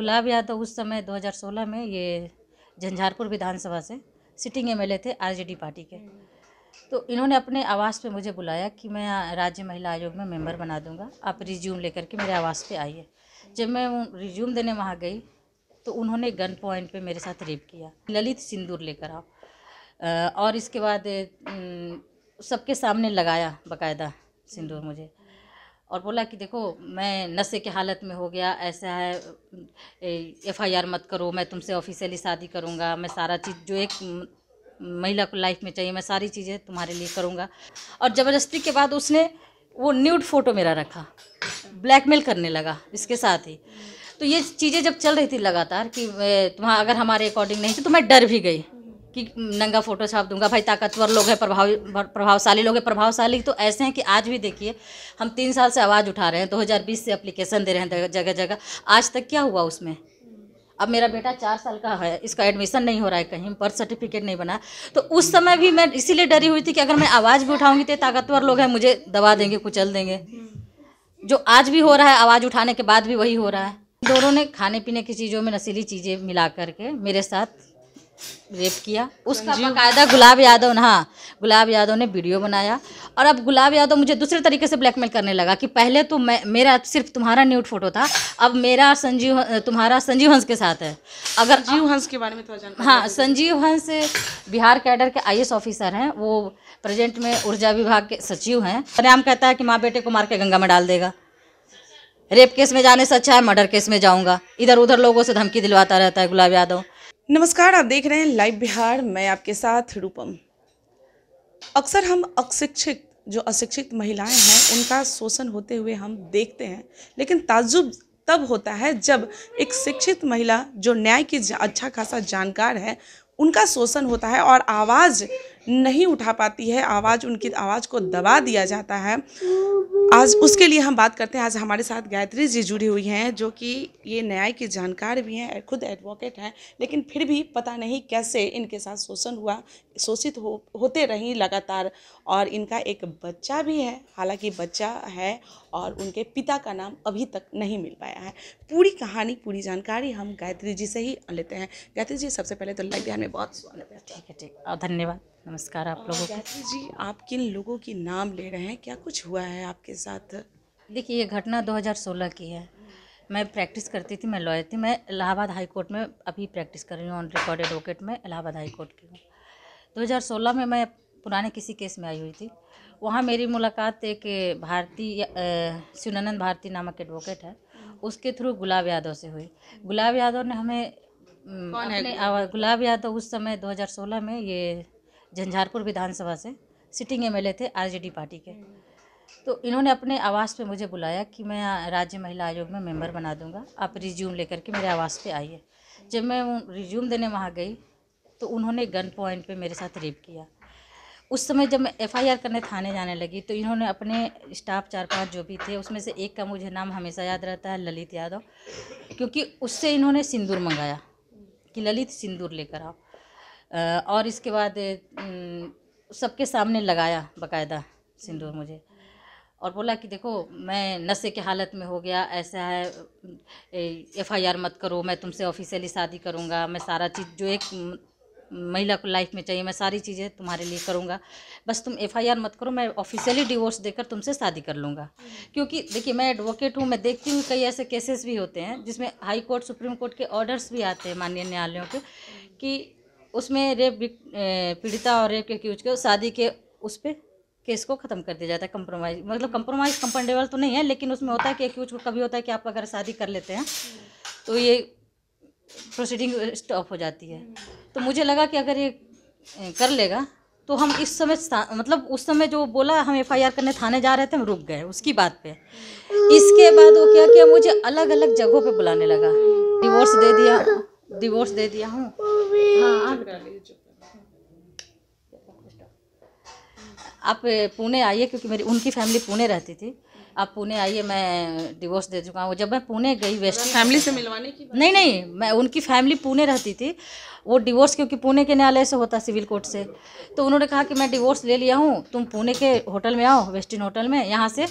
गुलाब यादव उस समय 2016 में ये झंझारपुर विधानसभा से सिटिंग एम थे आरजेडी पार्टी के तो इन्होंने अपने आवास पे मुझे बुलाया कि मैं राज्य महिला आयोग में मेंबर बना दूंगा आप रिज्यूम लेकर के मेरे आवास पे आइए जब मैं रिज्यूम देने वहाँ गई तो उन्होंने गन पॉइंट पे मेरे साथ रेप किया ललित सिंदूर लेकर आओ और इसके बाद सबके सामने लगाया बाकायदा सिंदूर मुझे और बोला कि देखो मैं नशे के हालत में हो गया ऐसा है एफ़ आई आर मत करो मैं तुमसे ऑफिशियली शादी करूँगा मैं सारा चीज़ जो एक महिला को लाइफ में चाहिए मैं सारी चीज़ें तुम्हारे लिए करूँगा और ज़बरदस्ती के बाद उसने वो न्यूड फ़ोटो मेरा रखा ब्लैकमेल करने लगा इसके साथ ही तो ये चीज़ें जब चल रही थी लगातार कि तुम्हारा अगर हमारे अकॉर्डिंग नहीं थी तो मैं डर भी गई कि नंगा फोटो छाप दूंगा भाई ताकतवर लोग हैं प्रभाव प्रभावशाली लोग हैं प्रभावशाली तो ऐसे हैं कि आज भी देखिए हम तीन साल से आवाज़ उठा रहे हैं दो तो हज़ार बीस से अप्लीकेशन दे रहे हैं जगह जगह आज तक क्या हुआ उसमें अब मेरा बेटा चार साल का है इसका एडमिशन नहीं हो रहा है कहीं बर्थ सर्टिफिकेट नहीं बना तो उस समय भी मैं इसीलिए डरी हुई थी कि अगर मैं आवाज़ भी उठाऊंगी तो ताकतवर लोग हैं मुझे दबा देंगे कुचल देंगे जो आज भी हो रहा है आवाज़ उठाने के बाद भी वही हो रहा है दोनों ने खाने पीने की चीज़ों में नशीली चीज़ें मिला करके मेरे साथ रेप किया तो उसका बाकायदा गुलाब यादव हाँ गुलाब यादव ने वीडियो बनाया और अब गुलाब यादव मुझे दूसरे तरीके से ब्लैकमेल करने लगा कि पहले तो मैं मेरा सिर्फ तुम्हारा न्यूट फोटो था अब मेरा संजीव तुम्हारा संजीव हंस के साथ है अगर संजीव हंस के बारे में थोड़ा हाँ संजीव हंस बिहार कैडर के आई ऑफिसर हैं वो प्रेजेंट में ऊर्जा विभाग के सचिव हैं प्रयाम कहता है कि माँ बेटे को मार के गंगा में डाल देगा रेप केस में जाने से अच्छा है मर्डर केस में जाऊंगा इधर उधर लोगों से धमकी दिलवाता रहता है गुलाब यादव नमस्कार आप देख रहे हैं लाइव बिहार मैं आपके साथ रूपम अक्सर हम अशिक्षित जो अशिक्षित महिलाएं हैं उनका शोषण होते हुए हम देखते हैं लेकिन ताजुब तब होता है जब एक शिक्षित महिला जो न्याय की अच्छा खासा जानकार है उनका शोषण होता है और आवाज़ नहीं उठा पाती है आवाज़ उनकी आवाज़ को दबा दिया जाता है आज उसके लिए हम बात करते हैं आज हमारे साथ गायत्री जी जुड़ी हुई हैं जो कि ये न्याय की जानकार भी हैं खुद एडवोकेट हैं लेकिन फिर भी पता नहीं कैसे इनके साथ शोषण हुआ शोषित हो होते रहीं लगातार और इनका एक बच्चा भी है हालांकि बच्चा है और उनके पिता का नाम अभी तक नहीं मिल पाया है पूरी कहानी पूरी जानकारी हम गायत्री जी से ही लेते हैं गायत्री जी सबसे पहले तो लाइक ध्यान में बहुत स्वागत है ठीक है ठीक धन्यवाद नमस्कार आप लोगों को जी आप किन लोगों की नाम ले रहे हैं क्या कुछ हुआ है आपके साथ देखिए ये घटना 2016 की है मैं प्रैक्टिस करती थी मैं लॉयर थी मैं इलाहाबाद हाई कोर्ट में अभी प्रैक्टिस कर रही हूँ ऑन रिकॉर्ड एडवोकेट में इलाहाबाद हाई कोर्ट की हूँ 2016 में मैं पुराने किसी केस में आई हुई थी वहाँ मेरी मुलाकात एक भारती शिवनंदन भारती नामक एडवोकेट है उसके थ्रू गुलाब यादव से हुई गुलाब यादव ने हमें कौन है गुलाब यादव उस समय 2016 में ये झंझारपुर विधानसभा से सिटिंग एम थे आर पार्टी के तो इन्होंने अपने आवास पे मुझे बुलाया कि मैं राज्य महिला आयोग में मेंबर बना दूंगा आप रिज्यूम लेकर के मेरे आवास पे आइए जब मैं रिज्यूम देने वहाँ गई तो उन्होंने गन पॉइंट पे मेरे साथ रेप किया उस समय जब मैं एफ करने थाने जाने लगी तो इन्होंने अपने स्टाफ चार पांच जो भी थे उसमें से एक का मुझे नाम हमेशा याद रहता है ललित यादव क्योंकि उससे इन्होंने सिंदूर मंगाया कि ललित सिंदूर लेकर आओ और इसके बाद सबके सामने लगाया बकायदा सिंदूर मुझे और बोला कि देखो मैं नशे के हालत में हो गया ऐसा है एफ़ आई आर मत करो मैं तुमसे ऑफिशियली शादी करूँगा मैं सारा चीज़ जो एक महिला को लाइफ में चाहिए मैं सारी चीज़ें तुम्हारे लिए करूँगा बस तुम एफआईआर मत करो मैं ऑफिशियली डिवोर्स देकर तुमसे शादी कर लूँगा क्योंकि देखिए मैं एडवोकेट हूँ मैं देखती हूँ कई ऐसे केसेस भी होते हैं जिसमें हाई कोर्ट सुप्रीम कोर्ट के ऑर्डर्स भी आते हैं माननीय न्यायालयों के कि उसमें रेप पीड़िता और रेप के क्यूज को शादी के उस पर केस को ख़त्म कर दिया जाता है कम्प्रोमाइज़ मतलब कंप्रोमाइज़ कंफर्टेबल तो नहीं है लेकिन उसमें होता है कि एक्यूज को कभी होता है कि आप अगर शादी कर लेते हैं तो ये प्रोसीडिंग स्टॉप हो जाती है तो मुझे लगा कि अगर ये कर लेगा तो हम इस समय मतलब उस समय जो बोला हम एफ करने थाने जा रहे थे हम रुक गए उसकी बात पे इसके बाद वो क्या किया मुझे अलग अलग जगहों पे बुलाने लगा डिवोर्स दे दिया डिवोर्स दे दिया हूँ हाँ, हाँ, आप पुणे आइए क्योंकि मेरी उनकी फैमिली पुणे रहती थी आप पुणे आइए मैं डिवोर्स दे चुका हूँ जब मैं पुणे गई मतलब वेस्ट फैमिली से मिलवाने की नहीं नहीं मैं उनकी फैमिली पुणे रहती थी वो डिवोर्स क्योंकि पुणे के न्यायालय से होता सिविल कोर्ट से तो उन्होंने कहा कि मैं डिवोर्स ले लिया हूँ तुम पुणे के होटल में आओ वेस्टिन होटल में यहाँ से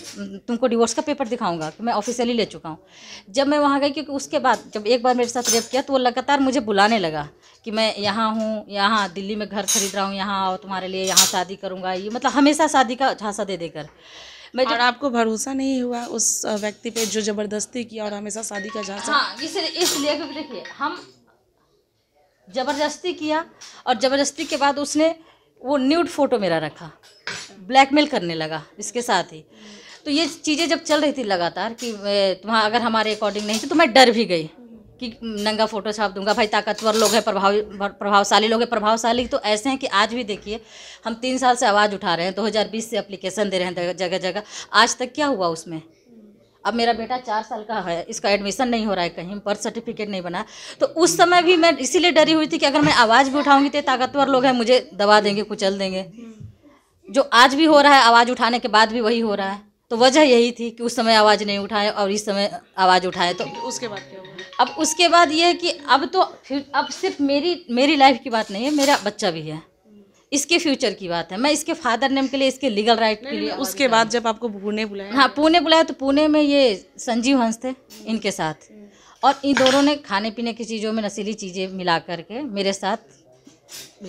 तुमको डिवोर्स का पेपर दिखाऊंगा कि मैं ऑफिशियली ले चुका हूँ जब मैं वहाँ गई क्योंकि उसके बाद जब एक बार मेरे साथ रेप किया तो वो लगातार मुझे बुलाने लगा कि मैं यहाँ हूँ यहाँ दिल्ली में घर खरीद रहा हूँ यहाँ आओ तुम्हारे लिए यहाँ शादी करूँगा ये मतलब हमेशा शादी का झांसा दे देकर मैं और आपको भरोसा नहीं हुआ उस व्यक्ति पे जो जबरदस्ती किया और हमेशा शादी का झांसा हाँ इसलिए क्योंकि देखिए हम जबरदस्ती किया और जबरदस्ती के बाद उसने वो न्यूड फोटो मेरा रखा ब्लैकमेल करने लगा इसके साथ ही तो ये चीज़ें जब चल रही थी लगातार कि तुम्हारा अगर हमारे अकॉर्डिंग नहीं थी तो मैं डर भी गई कि नंगा फोटो छाप दूंगा भाई ताकतवर लोग हैं प्रभाव प्रभावशाली लोग हैं प्रभावशाली तो ऐसे हैं कि आज भी देखिए हम तीन साल से आवाज़ उठा रहे हैं दो हज़ार बीस से अप्लीकेशन दे रहे हैं जगह जगह आज तक क्या हुआ उसमें अब मेरा बेटा चार साल का है इसका एडमिशन नहीं हो रहा है कहीं बर्थ सर्टिफिकेट नहीं बना तो उस समय भी मैं इसीलिए डरी हुई थी कि अगर मैं आवाज़ भी उठाऊंगी तो ताकतवर लोग हैं मुझे दबा देंगे कुचल देंगे जो आज भी हो रहा है आवाज़ उठाने के बाद भी वही हो रहा है तो वजह यही थी कि उस समय आवाज़ नहीं उठाए और इस समय आवाज़ उठाए तो उसके बाद क्या हुआ अब उसके बाद ये है कि अब तो फिर अब सिर्फ मेरी मेरी लाइफ की बात नहीं है मेरा बच्चा भी है इसके फ्यूचर की बात है मैं इसके फादर नेम के लिए इसके लीगल राइट के लिए उसके बाद जब आपको पुणे बुलाया हाँ पुणे बुलाया तो पुणे में ये संजीव हंस थे इनके साथ और इन दोनों ने खाने पीने की चीज़ों में नशीली चीज़ें मिला करके मेरे साथ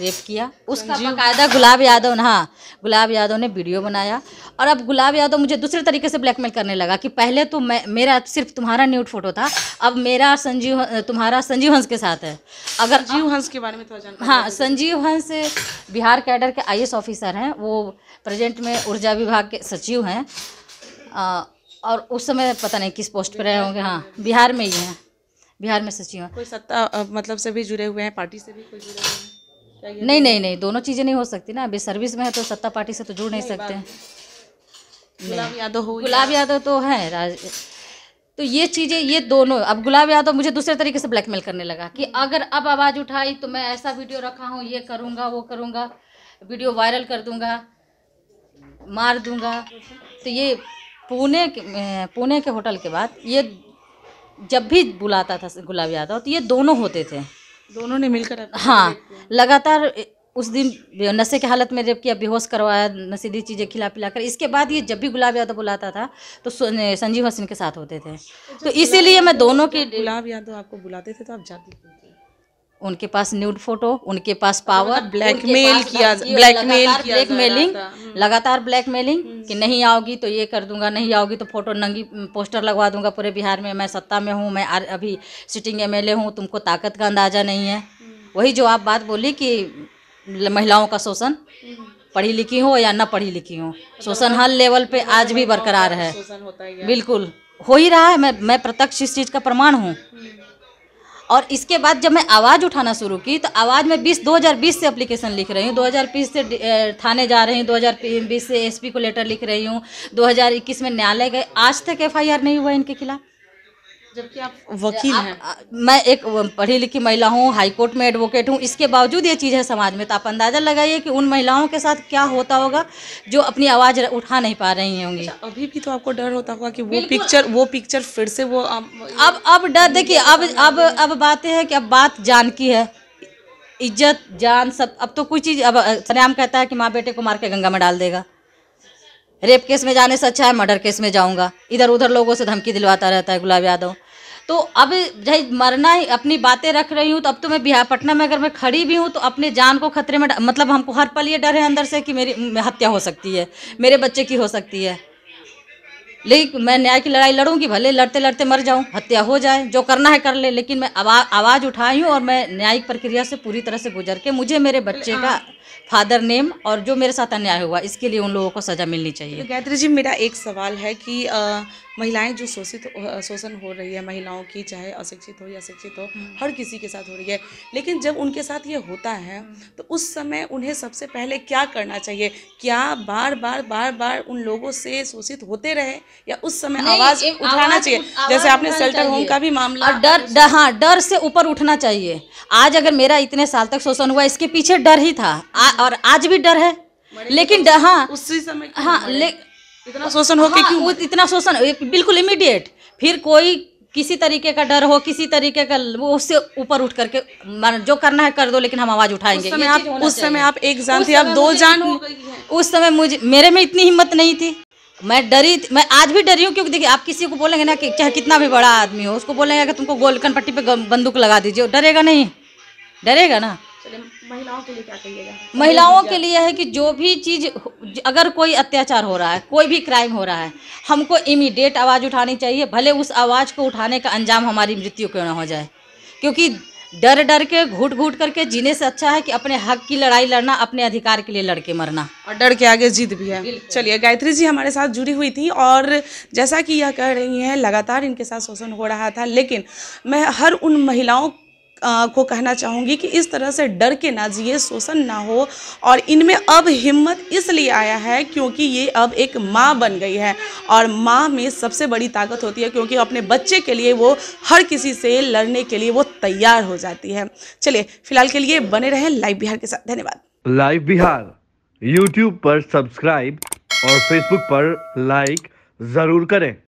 रेप किया उसका बाकायदा गुलाब यादव ने हाँ गुलाब यादव ने वीडियो बनाया और अब गुलाब यादव मुझे दूसरे तरीके से ब्लैकमेल करने लगा कि पहले तो मैं मेरा सिर्फ तुम्हारा न्यूट फोटो था अब मेरा संजीव तुम्हारा संजीव हंस के साथ है अगर संजीव हंस के बारे में थोड़ा हाँ संजीव हंस बिहार कैडर के आई ऑफिसर हैं वो प्रेजेंट में ऊर्जा विभाग के सचिव हैं और उस समय पता नहीं किस पोस्ट पर रहे होंगे हाँ बिहार में ही हैं बिहार में सचिव हैं कोई सत्ता मतलब से भी जुड़े हुए हैं पार्टी से भी कोई जुड़े हुए हैं नहीं नहीं नहीं दोनों चीज़ें नहीं हो सकती ना अभी सर्विस में है तो सत्ता पार्टी से तो जुड़ नहीं, सकते हैं गुलाब यादव हो गुलाब यादव तो हैं राज तो ये चीज़ें ये दोनों अब गुलाब यादव मुझे दूसरे तरीके से ब्लैकमेल करने लगा कि अगर अब आवाज़ उठाई तो मैं ऐसा वीडियो रखा हूँ ये करूँगा वो करूँगा वीडियो वायरल कर दूँगा मार दूँगा तो ये पुणे के पुणे के होटल के बाद ये जब भी बुलाता था गुलाब यादव तो ये दोनों होते थे दोनों ने मिलकर हाँ लगातार उस दिन नशे की हालत में रेप किया बेहोश करवाया नशीली चीज़ें खिला पिला कर इसके बाद ये जब भी गुलाब यादव बुलाता था तो संजीव हसन के साथ होते थे अच्छा, तो इसीलिए मैं दोनों के गुलाब यादव आपको बुलाते थे तो आप जाती थे उनके पास न्यूड फोटो उनके पास मतलब पावर ब्लैकमेल किया ब्लैकमेल ब्लैकमेलिंग लगातार ब्लैकमेलिंग हम्म। हम्म। कि नहीं आओगी तो ये कर दूंगा नहीं आओगी तो फोटो नंगी पोस्टर हम्म, लगवा दूंगा पूरे बिहार में मैं सत्ता में हूँ मैं अभी सिटिंग एम एल हूँ तुमको ताकत का अंदाज़ा नहीं है वही जो आप बात बोली कि महिलाओं का शोषण पढ़ी लिखी हो या ना पढ़ी लिखी हो शोषण हर लेवल पे आज भी मतलब बरकरार है बिल्कुल हो ही रहा है मैं मैं प्रत्यक्ष इस चीज़ का प्रमाण हूँ और इसके बाद जब मैं आवाज़ उठाना शुरू की तो आवाज़ में 20 2020 से एप्लीकेशन लिख रही हूँ 2020 से थाने जा रही हूँ 2020 से एसपी को लेटर लिख रही हूँ 2021 में न्यायालय गए आज तक एफआईआर नहीं हुआ इनके खिलाफ़ जबकि आप वकील आप, हैं मैं एक पढ़ी लिखी महिला हूँ हाईकोर्ट में एडवोकेट हूँ इसके बावजूद ये चीज़ है समाज में तो आप अंदाज़ा लगाइए कि उन महिलाओं के साथ क्या होता होगा जो अपनी आवाज़ उठा नहीं पा रही होंगी अच्छा, अभी भी तो आपको डर होता होगा कि वो पिक्चर वो पिक्चर फिर से वो अब अब डर देखिए अब अब अब बातें है कि अब बात जान की है इज्जत जान सब अब तो कोई चीज़ अब सरेआम कहता है कि माँ बेटे को मार के गंगा में डाल देगा रेप केस में जाने से अच्छा है मर्डर केस में जाऊँगा इधर उधर लोगों से धमकी दिलवाता रहता है गुलाब यादव तो अब चाहे मरना ही अपनी बातें रख रही हूँ तो अब तो मैं बिहार पटना में अगर मैं खड़ी भी हूँ तो अपने जान को खतरे में मतलब हमको हर पल ये डर है अंदर से कि मेरी हत्या हो सकती है मेरे बच्चे की हो सकती है लेकिन मैं न्याय की लड़ाई लड़ूंगी भले लड़ते लड़ते मर जाऊं हत्या हो जाए जो करना है कर ले लेकिन मैं आवा, आवाज़ उठाई हूँ और मैं न्यायिक प्रक्रिया से पूरी तरह से गुजर के मुझे मेरे बच्चे का फादर नेम और जो मेरे साथ अन्याय हुआ इसके लिए उन लोगों को सज़ा मिलनी चाहिए तो गायत्री जी मेरा एक सवाल है कि आ, महिलाएं जो शोषित शोषण हो रही है महिलाओं की चाहे अशिक्षित हो या शिक्षित हो हम्म। हर किसी के साथ हो रही है लेकिन जब उनके साथ ये होता है हम्म। तो उस समय उन्हें सबसे पहले क्या करना चाहिए क्या बार बार बार बार उन लोगों से शोषित होते रहे या उस समय आवाज उठाना चाहिए जैसे आपने शेल्टर होम का भी मामला डर हाँ डर से ऊपर उठना चाहिए आज अगर मेरा इतने साल तक शोषण हुआ इसके पीछे डर ही था और आज भी डर है तो लेकिन हाँ उसी समय हाँ इतना शोषण हो हाँ, क्यों इतना शोषण बिल्कुल इमीडिएट फिर कोई किसी तरीके का डर हो किसी तरीके का वो उससे ऊपर उठ करके जो करना है कर दो लेकिन हम आवाज उठाएंगे उस समय आप उस समय आप एक जान थे आप दो जान उस समय मुझे मेरे में इतनी हिम्मत नहीं थी मैं डरी मैं आज भी डरी हूँ क्योंकि देखिए आप किसी को बोलेंगे ना कि चाहे कितना भी बड़ा आदमी हो उसको बोलेंगे कि तुमको गोलकन पट्टी पे बंदूक लगा दीजिए डरेगा नहीं डरेगा ना महिलाओं के लिए क्या कहिएगा महिलाओं के लिए है कि जो भी चीज़ अगर कोई अत्याचार हो रहा है कोई भी क्राइम हो रहा है हमको इमीडिएट आवाज़ उठानी चाहिए भले उस आवाज़ को उठाने का अंजाम हमारी मृत्यु क्यों ना हो जाए क्योंकि डर डर के घूट घूट करके जीने से अच्छा है कि अपने हक की लड़ाई लड़ना अपने अधिकार के लिए लड़के मरना और डर के आगे जीत भी है चलिए गायत्री जी हमारे साथ जुड़ी हुई थी और जैसा कि यह कह रही हैं लगातार इनके साथ शोषण हो रहा था लेकिन मैं हर उन महिलाओं को कहना चाहूँगी कि इस तरह से डर के ना जिए शोषण ना हो और इनमें अब हिम्मत इसलिए आया है क्योंकि ये अब एक माँ बन गई है और माँ में सबसे बड़ी ताकत होती है क्योंकि अपने बच्चे के लिए वो हर किसी से लड़ने के लिए वो तैयार हो जाती है चलिए फिलहाल के लिए बने रहे लाइव बिहार के साथ धन्यवाद लाइव बिहार यूट्यूब पर सब्सक्राइब और फेसबुक पर लाइक ज़रूर करें